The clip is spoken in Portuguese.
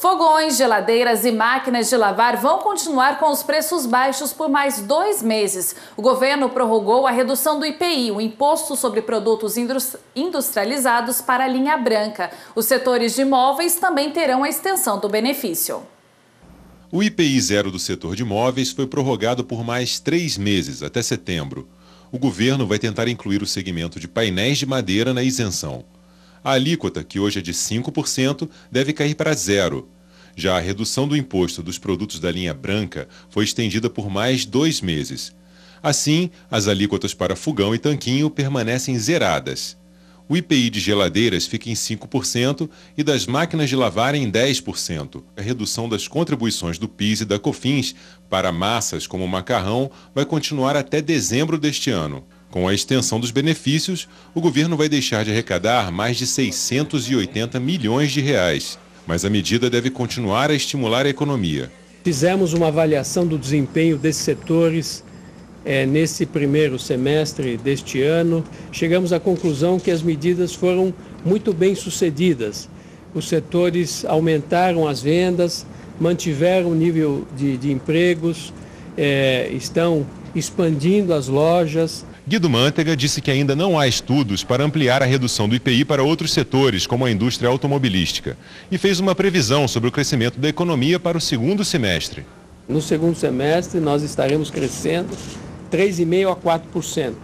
Fogões, geladeiras e máquinas de lavar vão continuar com os preços baixos por mais dois meses. O governo prorrogou a redução do IPI, o Imposto sobre Produtos Industrializados, para a linha branca. Os setores de imóveis também terão a extensão do benefício. O IPI zero do setor de imóveis foi prorrogado por mais três meses, até setembro. O governo vai tentar incluir o segmento de painéis de madeira na isenção a alíquota, que hoje é de 5%, deve cair para zero. Já a redução do imposto dos produtos da linha branca foi estendida por mais dois meses. Assim, as alíquotas para fogão e tanquinho permanecem zeradas. O IPI de geladeiras fica em 5% e das máquinas de lavar em 10%. A redução das contribuições do PIS e da COFINS para massas como macarrão vai continuar até dezembro deste ano. Com a extensão dos benefícios, o governo vai deixar de arrecadar mais de 680 milhões de reais. Mas a medida deve continuar a estimular a economia. Fizemos uma avaliação do desempenho desses setores é, nesse primeiro semestre deste ano. Chegamos à conclusão que as medidas foram muito bem sucedidas. Os setores aumentaram as vendas, mantiveram o nível de, de empregos, é, estão expandindo as lojas, Guido Mantega disse que ainda não há estudos para ampliar a redução do IPI para outros setores, como a indústria automobilística, e fez uma previsão sobre o crescimento da economia para o segundo semestre. No segundo semestre, nós estaremos crescendo 3,5% a 4%.